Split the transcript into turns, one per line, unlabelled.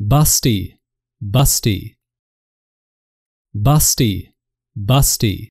busty, busty, busty, busty.